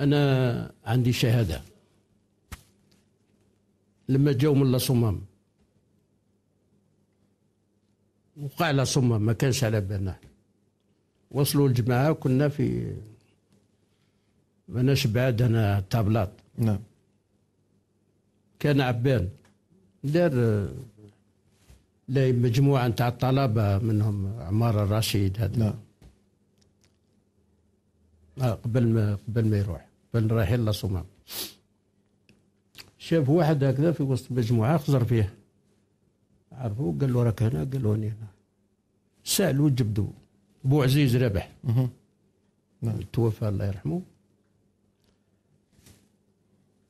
انا عندي شهاده لما جاو من صمام وقع على صمام ما كانش على بالنا وصلوا الجماعه كنا في ماناش بعاد انا طابلات نعم كان عبان دار مجموعه نتاع الطلبه منهم عمار الرشيد هذا نعم آه، قبل ما قبل ما يروح راحيل لصومام شاف واحد هكذا في وسط مجموعه خزر فيه عرفوا قال له راك هنا قال له هنا سالوا جبدوا بو عزيز ربح نعم. توفى الله يرحمه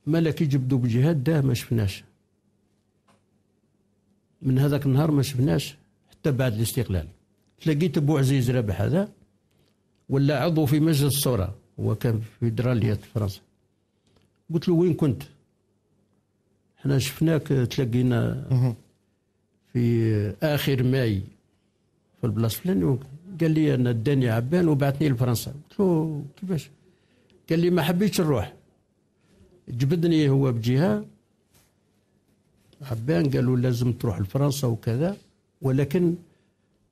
ملك يجبدوا بجهاد ده ما شفناش من هذاك النهار ما شفناش حتى بعد الاستقلال تلاقيت ابو عزيز ربح هذا ولا عضو في مجلس الصوره هو كان في فيدرالية فرنسا قلت له وين كنت احنا شفناك تلاقينا في اخر ماي في البلاصه الفلانيه قال لي انا اداني عبان وبعثني لفرنسا قلت له كيفاش قال لي ما حبيتش نروح جبدني هو بجهه عبان قالوا لازم تروح لفرنسا وكذا ولكن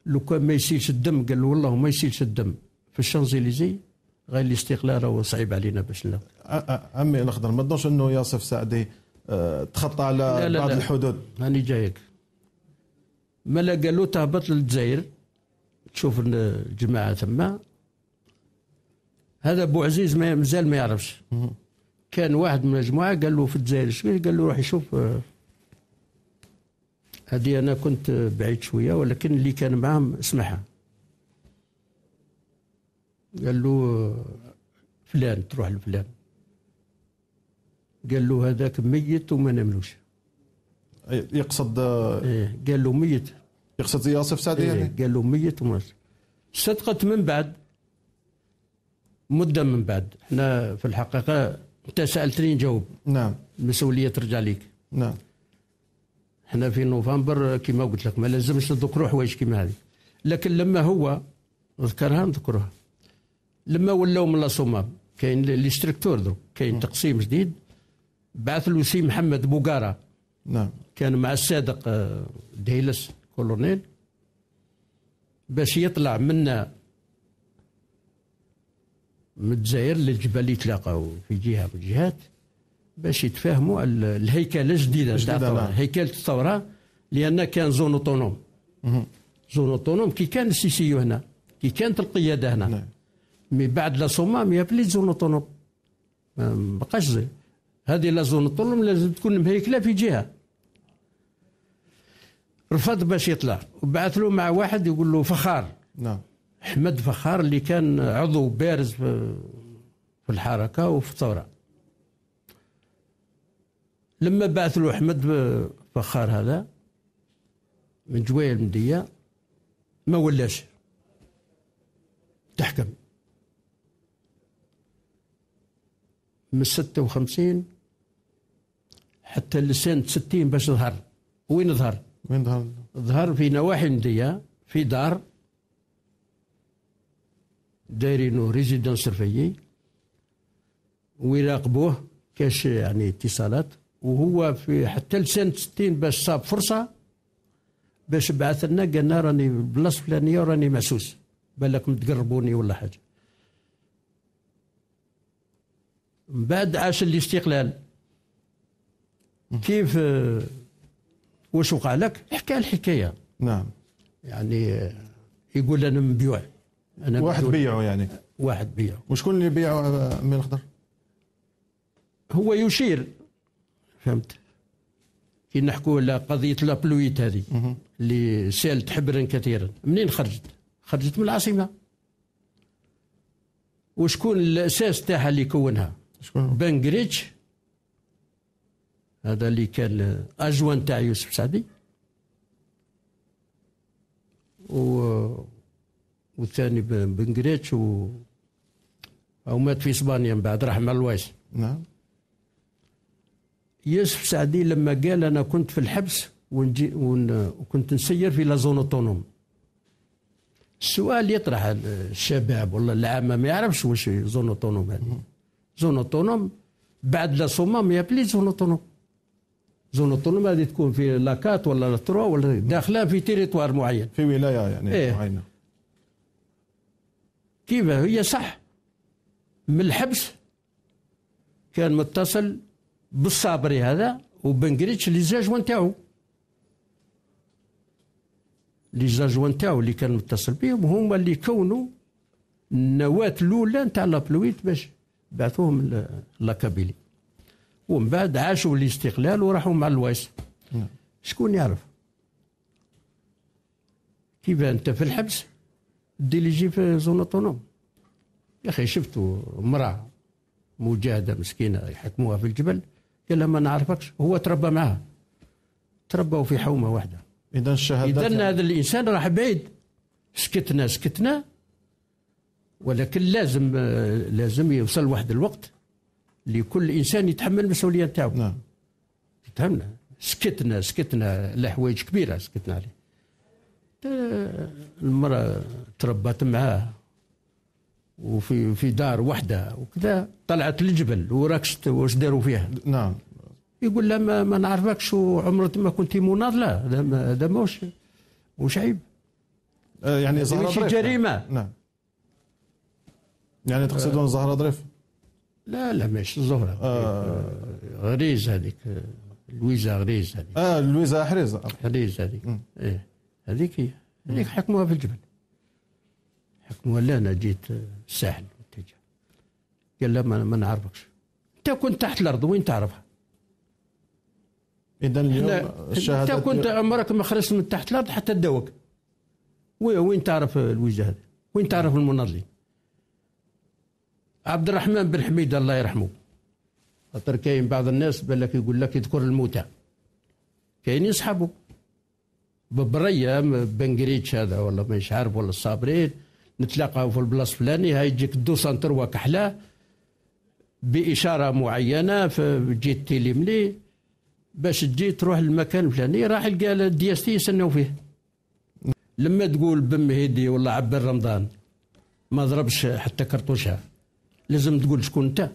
لو كان ما يسيلش الدم قال له والله ما يسيلش الدم في الشانزيليزي غير الاستقلال راه صعيب علينا باش لا عمي الاخضر ما تظنش انه ياسف سعدي آه، تخطى على لا لا بعض لا. الحدود هاني جايك ملا قالوا تهبط للجزائر تشوف الجماعه تما هذا ابو عزيز ما مازال ما يعرفش كان واحد من المجموعه قال له في الجزائر شويه قال له روح يشوف آه، هذه انا كنت بعيد شويه ولكن اللي كان معاهم اسمحها قال له فلان تروح لفلان قال له هذاك ميت وما نملوش يقصد إيه قال له ميت يقصد ياصف سعد إيه، يعني قال له ميت وما صدقت من بعد مدة من بعد احنا في الحقيقة انت سألتني نجاوب نعم المسؤولية ترجع لك نعم احنا في نوفمبر كما قلت لك ما لازمش نذكروا حوايج كما هذه لكن لما هو ذكرها نذكرها لما ولاو من لاصومام كاين لي ستركتور كاين تقسيم جديد بعث الوسي محمد بوكارا نعم كان مع الصادق آه، دهيلس كولونيل باش يطلع منا آه، من الجزائر للجبال اللي تلاقاو في جهه من الجهات باش يتفاهموا الهيكله الجديده تاع نعم. هيكله الثوره لان كان زون اوتونوم زون اوتونوم كي كان السيسيو هنا كي كانت القياده هنا نعم. مي بعد لا سوما مي بلي زون اوتونوم ما بقاش زي هذه لا زون اوتونوم لازم تكون مهيكله في جهه رفض باش يطلع وبعث له مع واحد يقول له فخار نعم احمد فخار اللي كان عضو بارز في الحركه وفي الثوره لما بعث له احمد فخار هذا من جويل المديه ما ولاش تحكم من 56 حتى لسنة 60 باش ظهر وين ظهر؟ وين ظهر؟ ظهر في نواحي مدية في دار دايرينو ريزيدون سرفيي ويراقبوه كاش يعني اتصالات وهو في حتى لسنة 60 باش صاب فرصة باش بعث لنا قال لنا راني بلاصة فلانية وراني محسوس بالك تقربوني ولا حاجة بعد عاش الاستقلال كيف واش وقع لك حكى الحكايه نعم يعني يقول انا مبيوع انا واحد بيعه يعني واحد بيعه وشكون اللي بيعه آه، من الخضر هو يشير فهمت كي نحكوا على قضيه لابلويت هذه اللي سالت حبرا كثيرا منين خرجت؟ خرجت من العاصمه وشكون الاساس تاعها اللي كونها؟ شكون بنجريتش هذا اللي كان اجوان تاع يوسف سعدي و والثاني بنجريتش و او مات في اسبانيا من بعد رحمه الوايس نعم يوسف سعدي لما قال انا كنت في الحبس ونجي ون... وكنت نسير في لازون اوتونوم السؤال يطرح الشباب ولا العامه ما يعرفش واش زون اوتونوم هذه يعني. زون اوتونوم بعد لا سوما ما زون اوتونوم زون اوتونوم هذه تكون في لاكات ولا تروا ولا داخله في تيريتوار معين في ولايه يعني إيه. معينه كيف هي صح من الحبس كان متصل بالصابري هذا وبنجريتش لي زاجوان تاعو لي زاجوان تاعو اللي كان متصل بهم هما اللي كونوا النواة الأولى نتاع لابلويت باش بعثوهم لاكابيلي ومن بعد عاشوا الاستقلال وراحوا مع الواس نعم. شكون يعرف كيف انت في الحبس ديليجي في زون اوتونوم يا اخي شفتوا امراه مجاهده مسكينه يحكموها في الجبل قال لها ما نعرفكش هو تربى معها تربوا في حومه واحده اذا الشهادات اذا يعني... هذا الانسان راح بعيد سكتنا سكتنا ولكن لازم آه، لازم يوصل واحد الوقت اللي كل انسان يتحمل المسؤوليه نتاعو نعم فهمنا سكتنا سكتنا لحوايج كبيره سكتنا عليه المراه تربت معاه وفي في دار وحده وكذا طلعت للجبل وراكشت واش داروا فيها نعم يقول لا ما, ما نعرفكش وعمرك ما كنت مناضله هذا ماهوش وش عيب آه، يعني زهره ماشي جريمه نعم يعني تقصدون آه. الزهره ظريف؟ لا لا ماشي الزهره آه. آه. غريز هذيك آه، لويزا غريز هذيك اه لويزا حريز حريز هذيك ايه هذيك هي هذيك حكموها في الجبل حكموها لا انا جيت الساحل قال لا ما, ما نعرفكش انت كنت تحت الارض وين تعرفها؟ اذا اليوم الشهادة انت كنت عمرك ما خرجت من تحت الارض حتى داوك وين تعرف الوجه هذا؟ وين تعرف المناضلين؟ عبد الرحمن بن حميد الله يرحمه خاطر كاين بعض الناس بالك يقول لك يذكر الموتى كاين يسحبوا ببرية بنجريتش هذا ولا مش عارف ولا الصابرين نتلاقاو في البلاصه الفلاني هاي يجيك دو سنتر وكحله باشاره معينه فجي تيلي ملي باش تجي تروح للمكان الفلاني راح لقى دياستي يسناو فيه لما تقول بن هدي ولا عبر رمضان ما ضربش حتى كرطوشها لازم تقول شكون انت